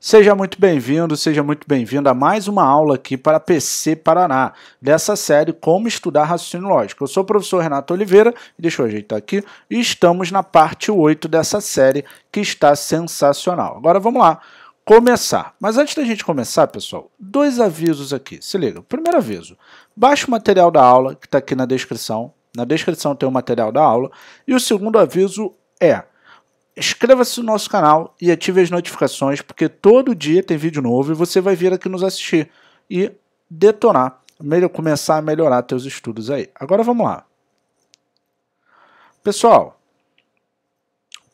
Seja muito bem-vindo, seja muito bem-vinda a mais uma aula aqui para PC Paraná, dessa série Como Estudar Raciocínio Lógico. Eu sou o professor Renato Oliveira, deixa eu ajeitar aqui, e estamos na parte 8 dessa série que está sensacional. Agora vamos lá, começar. Mas antes da gente começar, pessoal, dois avisos aqui, se liga. Primeiro aviso, baixe o material da aula que está aqui na descrição, na descrição tem o material da aula, e o segundo aviso é inscreva-se no nosso canal e ative as notificações, porque todo dia tem vídeo novo e você vai vir aqui nos assistir e detonar, melhor, começar a melhorar teus estudos aí. Agora vamos lá. Pessoal,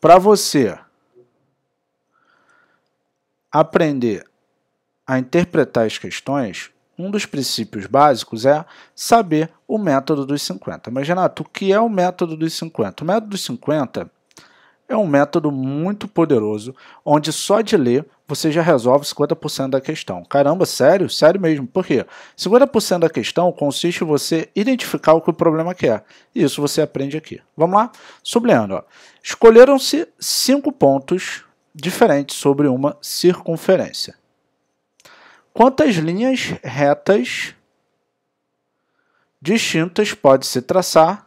para você aprender a interpretar as questões, um dos princípios básicos é saber o método dos 50. Mas, Renato, o que é o método dos 50? O método dos 50 é um método muito poderoso, onde só de ler você já resolve 50% da questão. Caramba, sério? Sério mesmo. Por quê? 50% da questão consiste em você identificar o que o problema quer. E isso você aprende aqui. Vamos lá? Sublinhando. Escolheram-se cinco pontos diferentes sobre uma circunferência. Quantas linhas retas distintas pode se traçar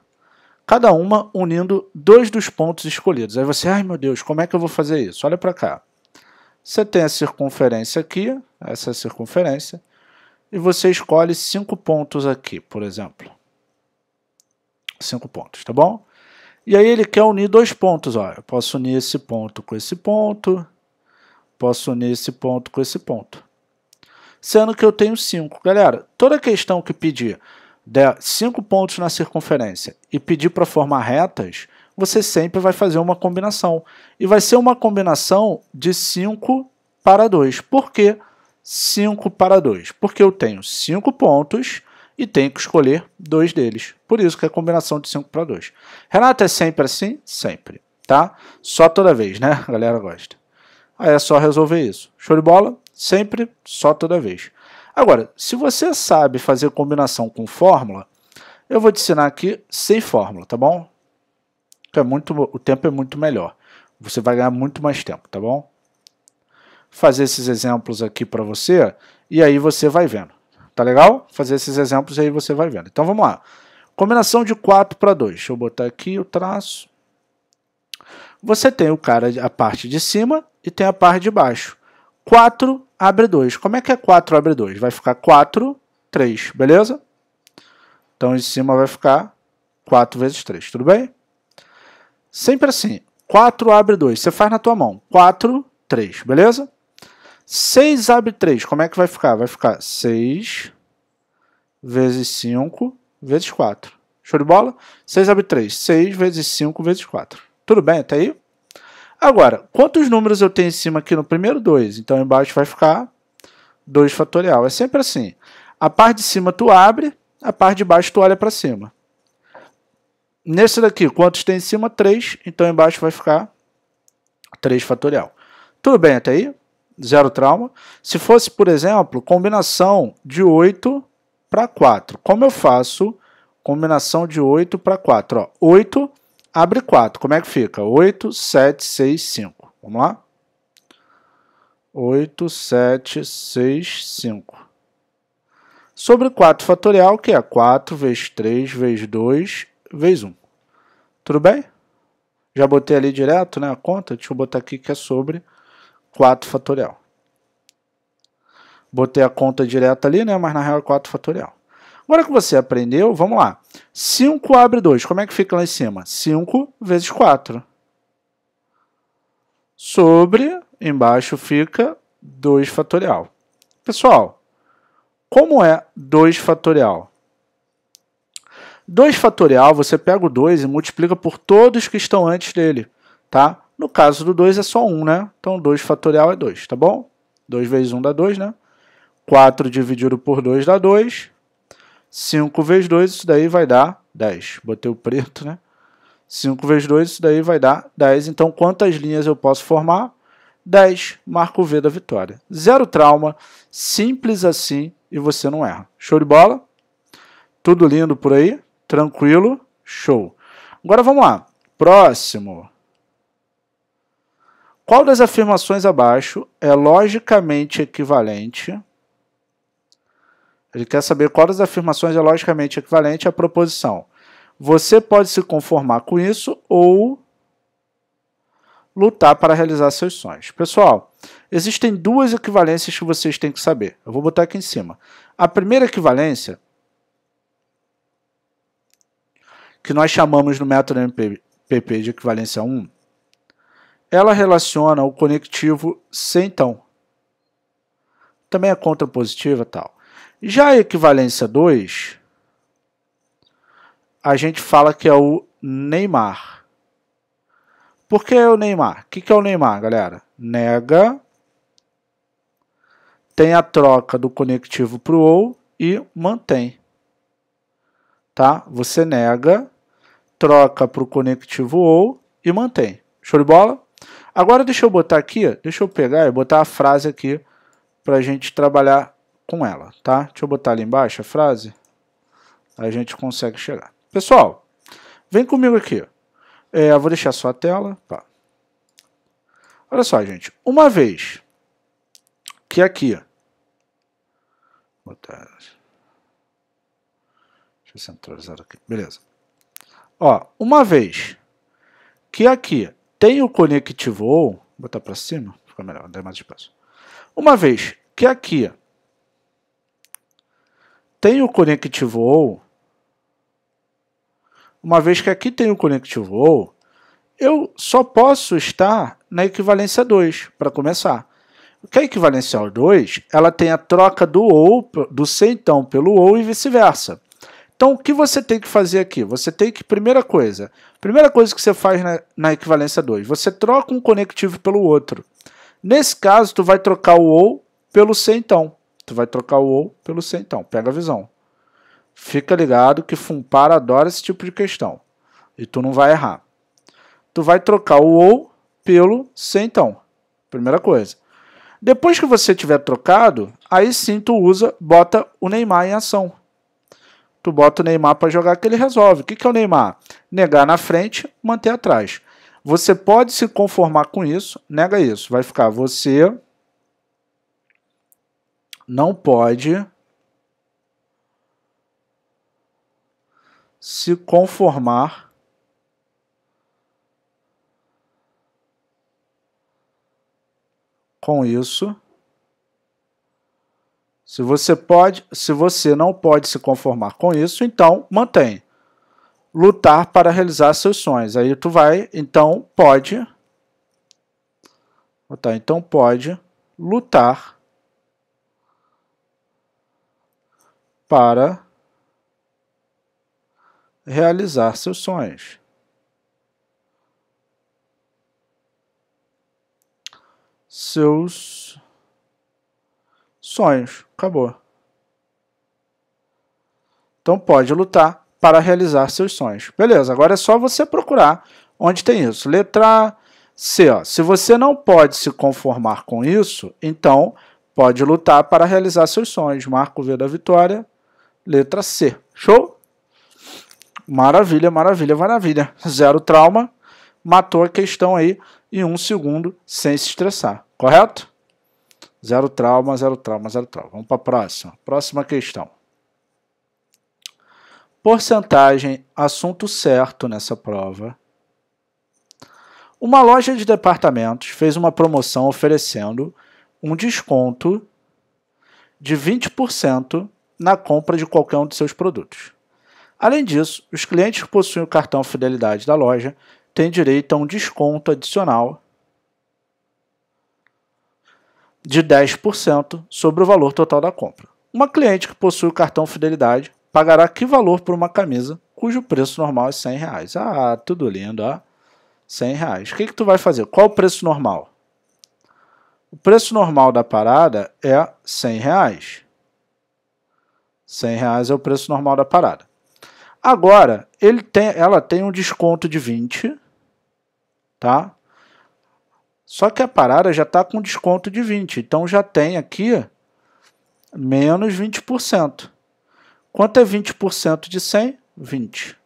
cada uma unindo dois dos pontos escolhidos. Aí você, ai meu Deus, como é que eu vou fazer isso? Olha para cá. Você tem a circunferência aqui, essa circunferência, e você escolhe cinco pontos aqui, por exemplo. Cinco pontos, tá bom? E aí ele quer unir dois pontos, ó. Eu posso unir esse ponto com esse ponto, posso unir esse ponto com esse ponto. Sendo que eu tenho cinco. Galera, toda questão que pedir der cinco pontos na circunferência e pedir para formar retas, você sempre vai fazer uma combinação. E vai ser uma combinação de 5 para 2. Por cinco 5 para 2. Porque eu tenho 5 pontos e tenho que escolher dois deles. Por isso que é a combinação de 5 para 2. Renato, é sempre assim? Sempre. Tá? Só toda vez, né? A galera gosta. Aí é só resolver isso. Show de bola? Sempre, só toda vez. Agora, se você sabe fazer combinação com fórmula, eu vou te ensinar aqui sem fórmula, tá bom? É muito, o tempo é muito melhor. Você vai ganhar muito mais tempo, tá bom? Fazer esses exemplos aqui para você e aí você vai vendo. Tá legal? Fazer esses exemplos e aí você vai vendo. Então vamos lá. Combinação de 4 para 2. Deixa eu botar aqui o traço. Você tem o cara, a parte de cima e tem a parte de baixo. 4 abre 2. Como é que é 4 abre 2? Vai ficar 4, 3, beleza? Então, em cima vai ficar 4 vezes 3, tudo bem? Sempre assim, 4 abre 2, você faz na tua mão, 4, 3, beleza? 6 abre 3, como é que vai ficar? Vai ficar 6 vezes 5 vezes 4. Show de bola? 6 abre 3, 6 vezes 5 vezes 4. Tudo bem até aí? Agora, quantos números eu tenho em cima aqui no primeiro? 2. Então, embaixo vai ficar 2 fatorial. É sempre assim. A parte de cima tu abre, a parte de baixo tu olha para cima. Nesse daqui, quantos tem em cima? 3. Então, embaixo vai ficar 3 fatorial. Tudo bem até aí? Zero trauma. Se fosse, por exemplo, combinação de 8 para 4. Como eu faço combinação de 8 para 4? Ó, 8 Abre 4, como é que fica? 8, 7, 6, 5. Vamos lá? 8, 7, 6, 5. Sobre 4 fatorial, que é 4 vezes 3 vezes 2 vezes 1. Tudo bem? Já botei ali direto né, a conta? Deixa eu botar aqui que é sobre 4 fatorial. Botei a conta direta ali, né, mas na real é 4 fatorial. Agora que você aprendeu, vamos lá. 5 abre 2. Como é que fica lá em cima? 5 vezes 4. Sobre, embaixo fica 2 fatorial. Pessoal, como é 2 fatorial? 2 fatorial, você pega o 2 e multiplica por todos que estão antes dele, tá? No caso do 2 é só 1, um, né? Então 2 fatorial é 2, tá bom? 2 vezes 1 um dá 2, né? 4 dividido por 2 dá 2. 5 vezes 2, isso daí vai dar 10. Botei o preto, né? 5 vezes 2, isso daí vai dar 10. Então, quantas linhas eu posso formar? 10. Marco V da vitória. Zero trauma, simples assim e você não erra. Show de bola? Tudo lindo por aí? Tranquilo? Show. Agora vamos lá. Próximo. Qual das afirmações abaixo é logicamente equivalente ele quer saber qual das afirmações é logicamente equivalente à proposição. Você pode se conformar com isso ou lutar para realizar seus sonhos. Pessoal, existem duas equivalências que vocês têm que saber. Eu vou botar aqui em cima. A primeira equivalência, que nós chamamos no método MPP de equivalência 1, ela relaciona o conectivo sem então. Também é contrapositiva tal. Já a equivalência 2, a gente fala que é o Neymar. Por que é o Neymar? O que, é o Neymar, galera? Nega, tem a troca do conectivo para o ou e mantém. Tá? Você nega, troca para o conectivo ou e mantém. Show de bola? Agora deixa eu botar aqui, deixa eu pegar e botar a frase aqui para a gente trabalhar com ela, tá? Deixa eu botar ali embaixo a frase. A gente consegue chegar. Pessoal, vem comigo aqui. É, eu vou deixar sua tela. Tá? Olha só, gente. Uma vez que aqui... botar... Deixa eu centralizar aqui. Beleza. Ó, uma vez que aqui tem o conectivo, vou botar para cima, fica melhor, dá mais espaço. Uma vez que aqui tem o ou. uma vez que aqui tem o ou, eu só posso estar na equivalência 2, para começar. Porque a é equivalência 2, ela tem a troca do ou, do C então pelo ou e vice-versa. Então, o que você tem que fazer aqui? Você tem que, primeira coisa, primeira coisa que você faz na, na equivalência 2, você troca um conectivo pelo outro. Nesse caso, tu vai trocar o ou pelo C então. Tu vai trocar o ou pelo se então. Pega a visão. Fica ligado que Fumpar adora esse tipo de questão. E tu não vai errar. Tu vai trocar o ou pelo se então. Primeira coisa. Depois que você tiver trocado, aí sim tu usa, bota o Neymar em ação. Tu bota o Neymar para jogar que ele resolve. O que, que é o Neymar? Negar na frente, manter atrás. Você pode se conformar com isso, nega isso. Vai ficar você não pode se conformar com isso. Se você pode, se você não pode se conformar com isso, então mantém. Lutar para realizar seus sonhos. Aí tu vai, então pode. então pode lutar para realizar seus sonhos. Seus sonhos. Acabou. Então pode lutar para realizar seus sonhos. Beleza, agora é só você procurar onde tem isso. Letra C. Ó. Se você não pode se conformar com isso, então pode lutar para realizar seus sonhos. Marco V da vitória. Letra C. Show? Maravilha, maravilha, maravilha. Zero trauma. Matou a questão aí em um segundo sem se estressar. Correto? Zero trauma, zero trauma, zero trauma. Vamos para a próxima. Próxima questão. Porcentagem, assunto certo nessa prova. Uma loja de departamentos fez uma promoção oferecendo um desconto de 20% na compra de qualquer um de seus produtos. Além disso, os clientes que possuem o cartão Fidelidade da loja têm direito a um desconto adicional de 10% sobre o valor total da compra. Uma cliente que possui o cartão Fidelidade pagará que valor por uma camisa cujo preço normal é 100 reais? Ah, tudo lindo, ah. 100 reais. O que, que tu vai fazer? Qual o preço normal? O preço normal da parada é 100 reais. 100 reais é o preço normal da parada. Agora, ele tem, ela tem um desconto de 20, tá? Só que a parada já está com desconto de 20, então já tem aqui menos 20%. Quanto é 20% de 100? 20.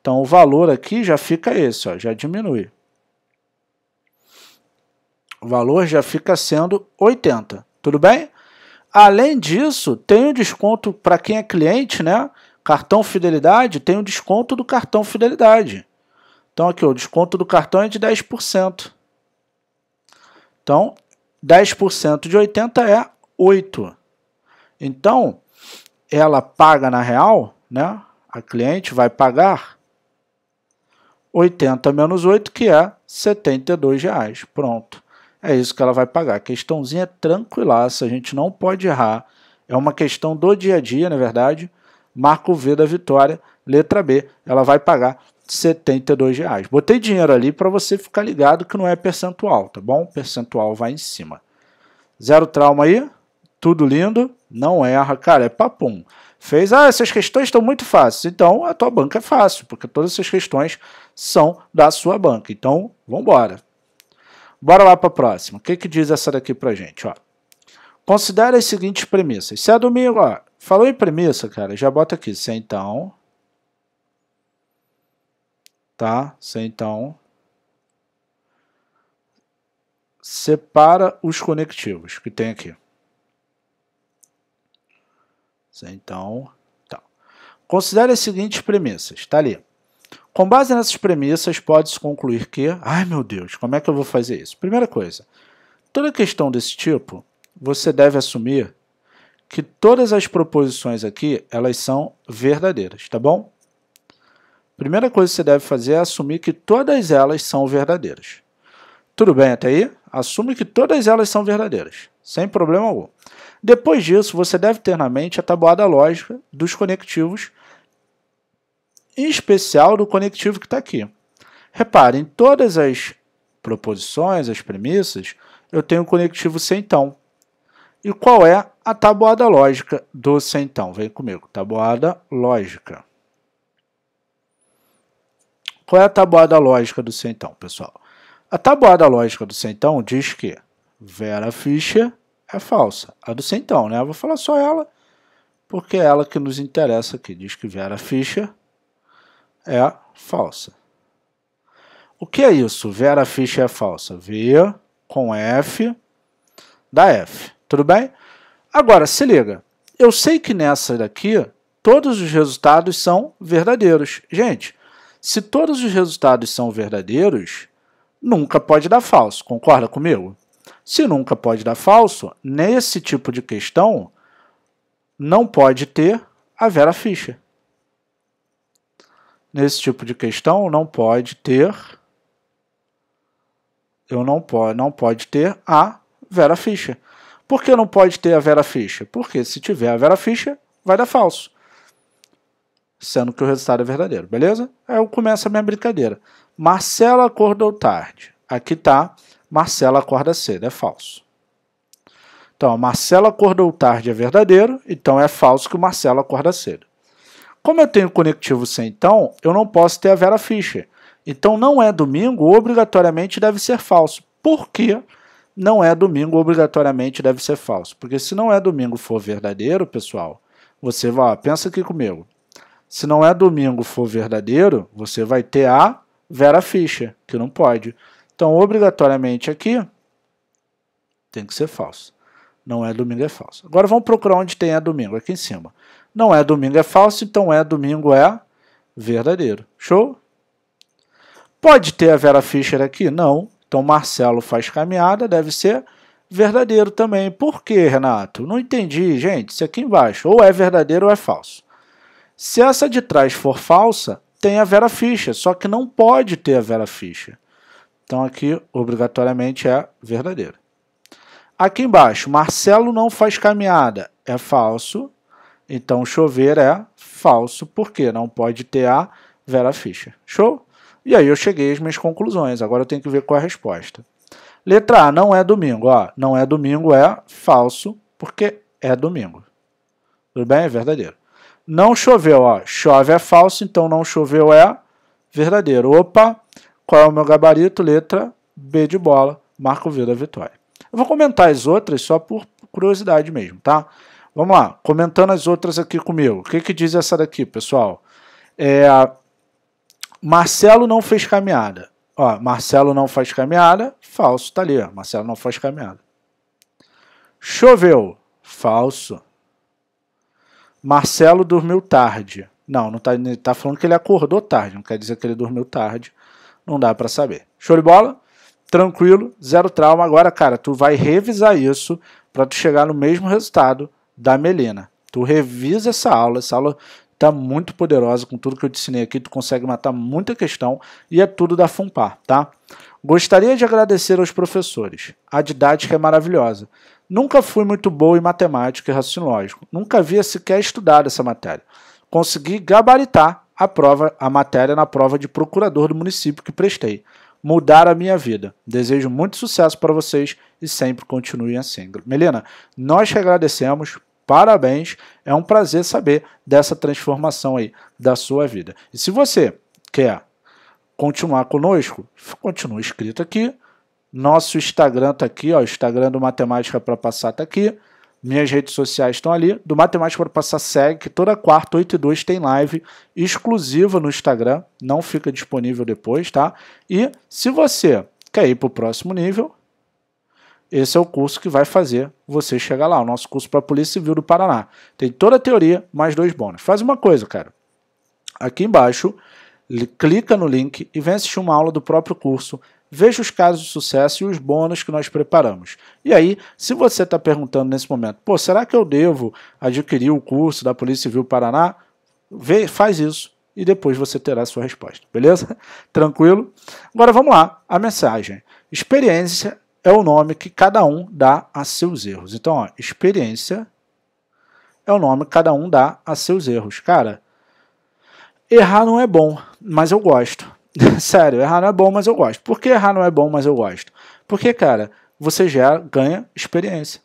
Então o valor aqui já fica esse, ó, já diminui. O valor já fica sendo 80, tudo bem? Além disso, tem o um desconto para quem é cliente, né? Cartão Fidelidade, tem o um desconto do cartão Fidelidade. Então aqui, o desconto do cartão é de 10%. Então, 10% de 80 é 8. Então, ela paga na real, né? A cliente vai pagar 80 menos 8, que é 72. Reais. Pronto é isso que ela vai pagar. A questãozinha é tranquilaça, a gente não pode errar. É uma questão do dia a dia, na verdade. Marco V da vitória, letra B, ela vai pagar 72 reais. Botei dinheiro ali para você ficar ligado que não é percentual, tá bom? Percentual vai em cima. Zero trauma aí, tudo lindo, não erra, cara, é papum. Fez, ah, essas questões estão muito fáceis. Então, a tua banca é fácil, porque todas essas questões são da sua banca. Então, vamos embora. Bora lá para a próxima. O que, que diz essa daqui para gente? Ó. Considere as seguintes premissas. Se é domingo, ó, falou em premissa, cara, já bota aqui. Se é então. Tá? Se é então. Separa os conectivos que tem aqui. Se é então. Tá. Considere as seguintes premissas. Está ali. Com base nessas premissas, pode-se concluir que, ai meu Deus, como é que eu vou fazer isso? Primeira coisa, toda questão desse tipo, você deve assumir que todas as proposições aqui, elas são verdadeiras, tá bom? Primeira coisa que você deve fazer é assumir que todas elas são verdadeiras. Tudo bem até aí? Assume que todas elas são verdadeiras, sem problema algum. Depois disso, você deve ter na mente a tabuada lógica dos conectivos em especial do conectivo que está aqui. Reparem, todas as proposições, as premissas, eu tenho o um conectivo centão. E qual é a tabuada lógica do centão? Vem comigo, tabuada lógica. Qual é a tabuada lógica do centão, pessoal? A tabuada lógica do centão diz que Vera Fischer é falsa. A do centão, né? Eu vou falar só ela, porque é ela que nos interessa aqui. Diz que Vera Fischer é falsa. O que é isso? Vera Fischer é falsa. V com F da F. Tudo bem? Agora, se liga. Eu sei que nessa daqui todos os resultados são verdadeiros. Gente, se todos os resultados são verdadeiros, nunca pode dar falso. Concorda comigo? Se nunca pode dar falso, nesse tipo de questão, não pode ter a Vera Fischer. Nesse tipo de questão, não pode ter. Eu não pode, não pode ter a Vera Ficha. Por que não pode ter a Vera Ficha? Porque se tiver a Vera Ficha, vai dar falso. Sendo que o resultado é verdadeiro, beleza? Aí eu começo a minha brincadeira. Marcela acordou tarde. Aqui tá. Marcela acorda cedo. É falso. Então, Marcela acordou tarde é verdadeiro, então é falso que o Marcelo acorda cedo. Como eu tenho conectivo sem então, eu não posso ter a Vera Fischer. Então não é domingo, obrigatoriamente deve ser falso. Por quê? Não é domingo, obrigatoriamente deve ser falso. Porque se não é domingo for verdadeiro, pessoal, você vai, pensa aqui comigo. Se não é domingo for verdadeiro, você vai ter a Vera Fischer, que não pode. Então, obrigatoriamente aqui, tem que ser falso. Não é domingo, é falso. Agora vamos procurar onde tem a domingo, aqui em cima. Não é domingo é falso, então é domingo é verdadeiro. Show? Pode ter a Vera Fischer aqui? Não. Então Marcelo faz caminhada, deve ser verdadeiro também. Por quê, Renato? Não entendi, gente. Isso aqui embaixo. Ou é verdadeiro ou é falso. Se essa de trás for falsa, tem a Vera Fischer, só que não pode ter a Vera Fischer. Então aqui, obrigatoriamente, é verdadeiro. Aqui embaixo, Marcelo não faz caminhada. É falso. Então, chover é falso, porque não pode ter a Vera Fischer. Show? E aí eu cheguei às minhas conclusões. Agora eu tenho que ver qual é a resposta. Letra A, não é domingo. Ó, não é domingo é falso, porque é domingo. Tudo bem? É verdadeiro. Não choveu, ó. Chove é falso, então não choveu é verdadeiro. Opa, qual é o meu gabarito? Letra B de bola. Marco V da vitória. Eu vou comentar as outras só por curiosidade mesmo, tá? Vamos lá, comentando as outras aqui comigo. O que, que diz essa daqui, pessoal? É, Marcelo não fez caminhada. Ó, Marcelo não faz caminhada, falso, tá ali. Ó, Marcelo não faz caminhada. Choveu, falso. Marcelo dormiu tarde. Não, não tá, tá falando que ele acordou tarde, não quer dizer que ele dormiu tarde. Não dá para saber. Show de bola? Tranquilo, zero trauma. Agora, cara, tu vai revisar isso para tu chegar no mesmo resultado da Melina. Tu revisa essa aula, essa aula tá muito poderosa com tudo que eu te ensinei aqui, tu consegue matar muita questão e é tudo da Funpar, tá? Gostaria de agradecer aos professores. A didática é maravilhosa. Nunca fui muito boa em matemática e raciocínio lógico. Nunca havia sequer estudado essa matéria. Consegui gabaritar a prova, a matéria na prova de procurador do município que prestei. Mudar a minha vida. Desejo muito sucesso para vocês e sempre continuem assim. Melina, nós que agradecemos Parabéns, é um prazer saber dessa transformação aí da sua vida. E se você quer continuar conosco, continue inscrito aqui. Nosso Instagram tá aqui, ó, Instagram do Matemática para Passar tá aqui. Minhas redes sociais estão ali. Do Matemática para Passar segue, que toda quarta, 8 e 2 tem live exclusiva no Instagram. Não fica disponível depois, tá? E se você quer ir para o próximo nível, esse é o curso que vai fazer você chegar lá, o nosso curso para Polícia Civil do Paraná. Tem toda a teoria, mais dois bônus. Faz uma coisa, cara. Aqui embaixo, clica no link e vem assistir uma aula do próprio curso. Veja os casos de sucesso e os bônus que nós preparamos. E aí, se você está perguntando nesse momento, pô, será que eu devo adquirir o curso da Polícia Civil Paraná? Vê, faz isso e depois você terá a sua resposta, beleza? Tranquilo? Agora vamos lá, a mensagem. Experiência é o nome que cada um dá a seus erros. Então, ó, experiência é o nome que cada um dá a seus erros. Cara, errar não é bom, mas eu gosto. Sério, errar não é bom, mas eu gosto. Por que errar não é bom, mas eu gosto? Porque, cara, você já ganha experiência.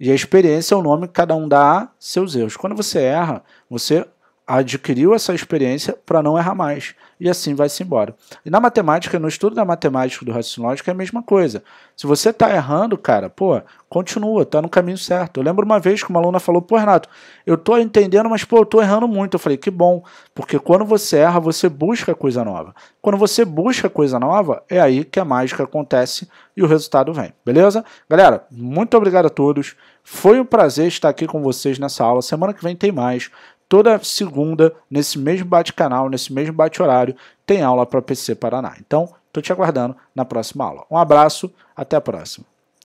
E a experiência é o nome que cada um dá a seus erros. Quando você erra, você adquiriu essa experiência para não errar mais e assim vai-se embora. E na matemática, no estudo da matemática do raciocínio lógico é a mesma coisa. Se você está errando, cara, pô, continua, está no caminho certo. Eu lembro uma vez que uma aluna falou, pô, Renato, eu estou entendendo, mas pô, eu estou errando muito. Eu falei, que bom, porque quando você erra, você busca coisa nova. Quando você busca coisa nova, é aí que a mágica acontece e o resultado vem, beleza? Galera, muito obrigado a todos. Foi um prazer estar aqui com vocês nessa aula. Semana que vem tem mais toda segunda, nesse mesmo bate-canal, nesse mesmo bate-horário, tem aula para PC Paraná. Então, estou te aguardando na próxima aula. Um abraço, até a próxima.